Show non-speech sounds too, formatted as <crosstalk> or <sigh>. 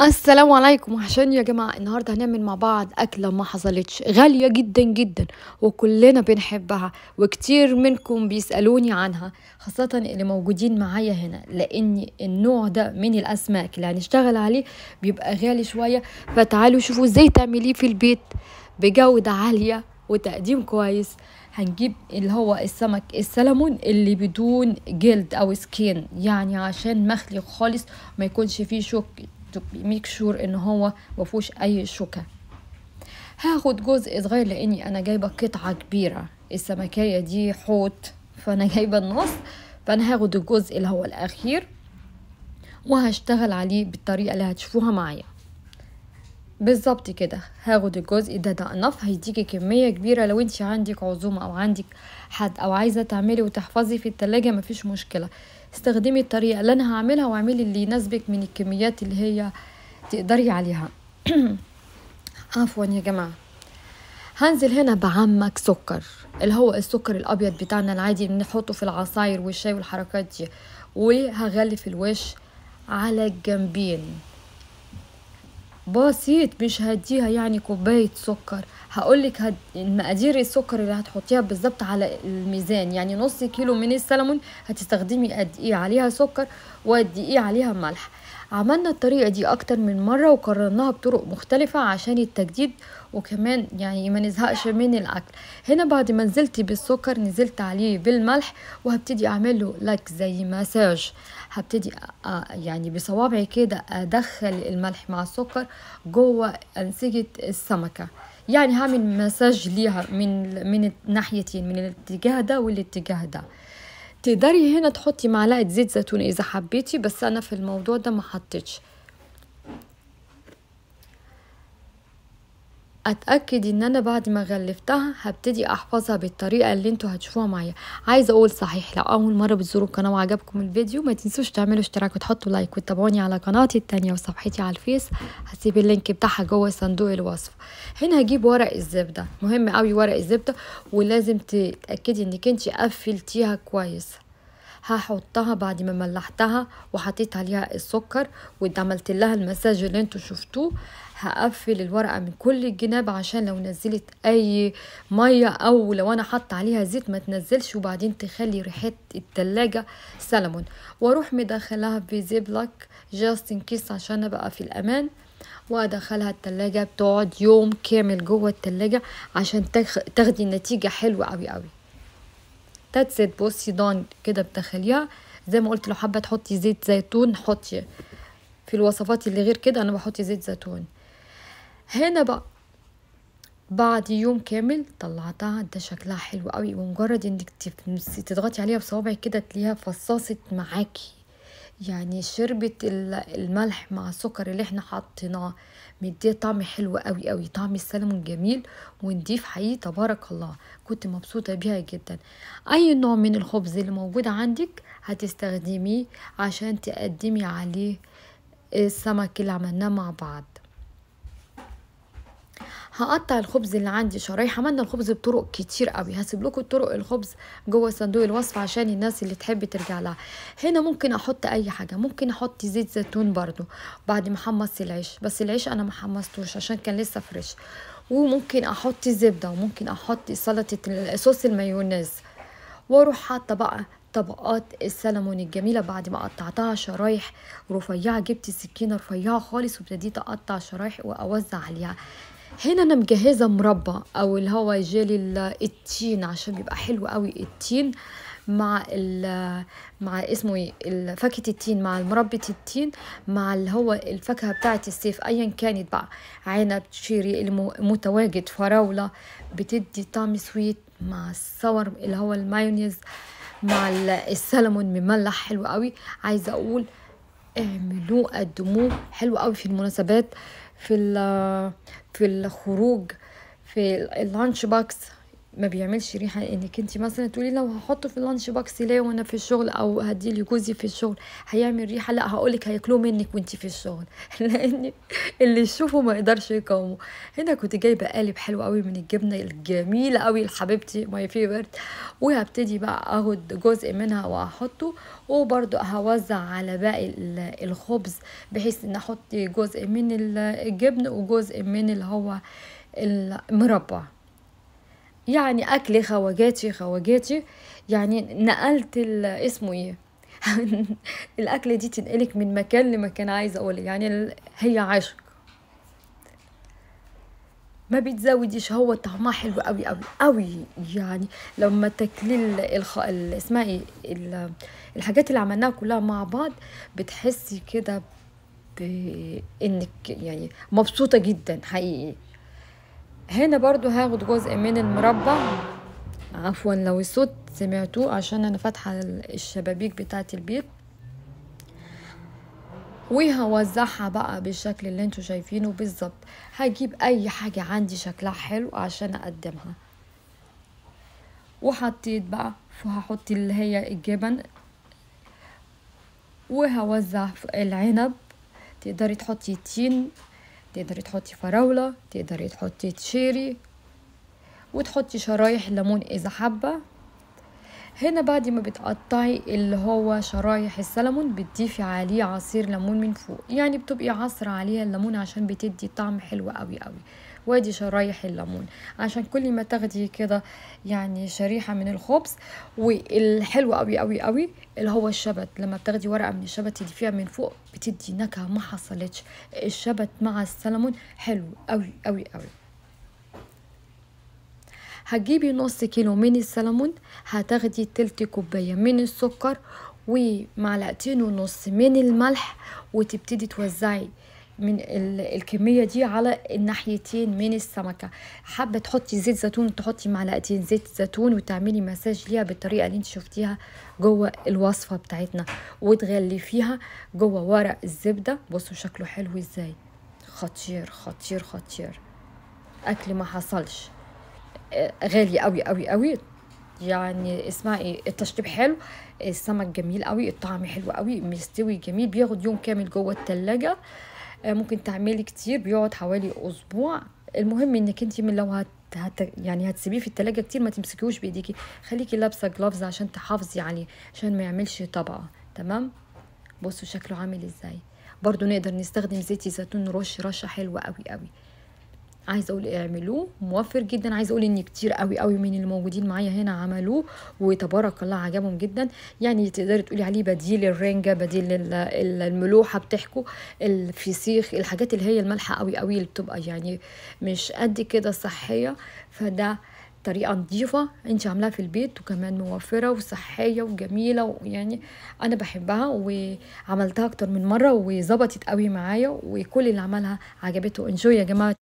السلام عليكم عشان يا جماعة النهاردة هنعمل مع بعض أكلة ما حصلتش غالية جدا جدا وكلنا بنحبها وكتير منكم بيسألوني عنها خاصة اللي موجودين معايا هنا لأن النوع ده من الأسماك اللي هنشتغل عليه بيبقى غالي شوية فتعالوا شوفوا ازاي تعمليه في البيت بجودة عالية وتقديم كويس هنجيب اللي هو السمك السلمون اللي بدون جلد او سكين يعني عشان مخلي خالص ما يكونش فيه شوك to make sure ان هو مفهوش اي شوكة هاخد جزء صغير لاني انا جايبة قطعة كبيرة السمكية دي حوت فانا جايبة النص فانا هاخد الجزء اللي هو الاخير وهشتغل عليه بالطريقة اللي هتشوفوها معايا بالظبط كده هاخد الجزء ده ده انف هيديكي كميه كبيره لو انت عندك عزومه او عندك حد او عايزه تعملي وتحفظي في التلاجة مفيش مشكله استخدمي الطريقه اللي انا هعملها واعملي اللي يناسبك من الكميات اللي هي تقدري عليها <clears throat> عفوا يا جماعه هنزل هنا بعمك سكر اللي هو السكر الابيض بتاعنا العادي بنحطه في العصاير والشاي والحركات دي وهغلف الوش على الجنبين بسيط مش هديها يعني كوباية سكر هقولك هد... مقادير السكر اللي هتحطيها بالظبط على الميزان يعني نص كيلو من السلمون هتستخدمي قد ايه عليها سكر وقد ايه عليها ملح عملنا الطريقة دي أكتر من مرة وكررناها بطرق مختلفة عشان التجديد وكمان يعني ما نزهقش من الأكل هنا بعد ما نزلت بالسكر نزلت عليه بالملح وهبتدي أعمله لك زي مساج هبتدي يعني بصوابعي كده أدخل الملح مع السكر جوه أنسجة السمكة يعني هعمل مساج ليها من من ناحيتين من الاتجاه ده والاتجاه ده تقدري هنا تحطي معلقه زيت زيتون اذا حبيتي بس انا في الموضوع ده ما حطيتش اتاكد ان انا بعد ما غلفتها هبتدي احفظها بالطريقه اللي انتوا هتشوفوها معايا عايزه اقول صحيح لو اول مره بتزوروا القناه وعجبكم الفيديو ما تنسوش تعملوا اشتراك وتحطوا لايك وتتابعوني على قناتي التانية وصفحتي على الفيس هسيب اللينك بتاعها جوه صندوق الوصف هنا هجيب ورق الزبده مهم قوي ورق الزبده ولازم تتاكدي انك انت قفلتيها كويس هحطها بعد ما ملحتها وحطيت عليها السكر وعملت لها المساج اللي انتوا شفتوه هقفل الورقه من كل الجناب عشان لو نزلت اي ميه او لو انا حط عليها زيت ما تنزلش وبعدين تخلي ريحه التلاجة سلمون واروح مدخلها في زيبلك جاست ان كيس عشان ابقى في الامان وادخلها التلاجة بتقعد يوم كامل جوه التلاجة عشان تاخدي نتيجة حلوة قوي قوي تات زيت بوسيدون كده بتخليها زي ما قلت لو حابه تحطي زيت زيتون حطي في الوصفات اللي غير كده انا بحط زيت زيتون هنا بقى بعد يوم كامل طلعتها ده شكلها حلو قوي ومجرد انك تضغطي عليها بصوابعك كده تلاقيها فصاصت معاكي يعني شربة الملح مع السكر اللي احنا حطيناه مديه طعم حلو قوي قوي طعم السلمون جميل ونضيف حقيقي تبارك الله كنت مبسوطة بيها جدا اي نوع من الخبز اللي موجود عندك هتستخدميه عشان تقدمي عليه السمك اللي عملناه مع بعض هقطع الخبز اللي عندي شرايح عملنا الخبز بطرق كتير قوي هسيب لكم طرق الخبز جوه صندوق الوصف عشان الناس اللي تحب ترجع لها هنا ممكن احط اي حاجه ممكن احط زيت زيتون برضو بعد ما احمص العيش بس العيش انا ما حمصتوش عشان كان لسه فريش وممكن احط زبده وممكن احط سلطه صوص المايونيز واروح حاطه بقى طبقات السلمون الجميلة بعد ما قطعتها شرايح رفيعة جبت السكينة رفيعة خالص وابتديت أقطع شرايح وأوزع عليها هنا انا مجهزه مربى او اللي هو جيلي التين عشان بيبقى حلو قوي التين مع ال مع اسمه ايه فاكهه التين مع مربى التين مع اللي هو الفاكهه بتاعه الصيف ايا كانت بقى عنب شيري المتواجد فراوله بتدي طعم سويت مع الصور اللي هو المايونيز آه مع السلمون مملح حلو قوي عايزه اقول اعملوه قدموه حلو قوي في المناسبات في في الخروج في اللانش باكس ما بيعملش ريحه انك انت مثلا تقولي لو هحطه في اللانش بوكس ليا وانا في الشغل او هديه لجوزي في الشغل هيعمل ريحه لا هقولك هياكلوه منك وانت في الشغل <laughs> لان اللي يشوفه ما يقدرش يقاومه هنا كنت جايبه قالب حلو قوي من الجبنه الجميله قوي لحبيبتي ماي فيفرت وهبتدي بقى اخد جزء منها واحطه وبرده هوزع على باقي الخبز بحيث ان احط جزء من الجبن وجزء من اللي هو المربى يعني أكلي خواجاتي خواجاتي يعني نقلت اسمه إيه <laughs> الأكلة دي تنقلك من مكان لمكان عايزة أقول يعني هي عشق ما بيتزودش هو طعمها حلو قوي قوي قوي يعني لما تاكلي الخ... اسمها ايه ال... الحاجات اللي عملناها كلها مع بعض بتحسي كده بانك يعني مبسوطه جدا حقيقي هنا برضو هاخد جزء من المربع عفوا لو الصوت سمعتوه عشان انا فاتحه الشبابيك بتاعه البيت وهوزعها بقى بالشكل اللي انتوا شايفينه بالظبط هجيب اي حاجه عندي شكلها حلو عشان اقدمها وحطيت بقى فهحط اللي هي الجبن وهوزع العنب تقدري تحطي تين تقدري تحطي فراولة تقدري تحطي تشيري وتحطي شرايح ليمون اذا حابة هنا بعد ما بتقطعي اللي هو شرايح السلمون بتضيفي عليه عصير ليمون من فوق يعني بتبقي عصر عليها الليمون عشان بتدي طعم حلو قوي قوي وادي شرايح الليمون عشان كل ما تاخدي كده يعني شريحه من الخبز والحلو قوي قوي قوي اللي هو الشبت لما بتاخدي ورقه من الشبت فيها من فوق بتدي نكهه ما حصلتش الشبت مع السلمون حلو قوي قوي قوي هتجيبي نص كيلو من السلمون هتاخدي تلت كوباية من السكر ومعلقتين ونص من الملح وتبتدي توزعي من الكمية دي على الناحيتين من السمكة حابة تحطي زيت زيتون تحطي معلقتين زيت زيتون وتعملي مساج ليها بالطريقة اللي انت شفتيها جوه الوصفة بتاعتنا فيها جوه ورق الزبدة بصوا شكله حلو ازاي خطير خطير خطير اكل ما حصلش غالي قوي قوي قوي يعني اسمها ايه التشطيب حلو السمك جميل قوي الطعم حلو قوي مستوي جميل بياخد يوم كامل جوه التلاجة آه، ممكن تعملي كتير بيقعد حوالي اسبوع المهم انك انت من لو هت هت يعني هتسيبيه في التلاجة كتير ما تمسكيهوش بايديكي خليكي لابسه جلافز عشان تحافظي عليه عشان ما يعملش طبقه تمام بصوا شكله عامل ازاي برضو نقدر نستخدم زيت زيتون رش رشه حلوه قوي قوي عايزه اقول اعملوه موفر جدا عايزه اقول ان كتير قوي قوي من اللي موجودين معايا هنا عملوه وتبارك الله عجبهم جدا يعني تقدري تقولي عليه بديل الرنجه بديل الملوحه بتحكوا الفسيخ الحاجات اللي هي المالحه قوي قوي اللي بتبقى يعني مش قد كده صحيه فده طريقه نظيفه انت عاملاها في البيت وكمان موفره وصحيه وجميله ويعني انا بحبها وعملتها اكتر من مره وظبطت قوي معايا وكل اللي عملها عجبته انجوي يا جماعه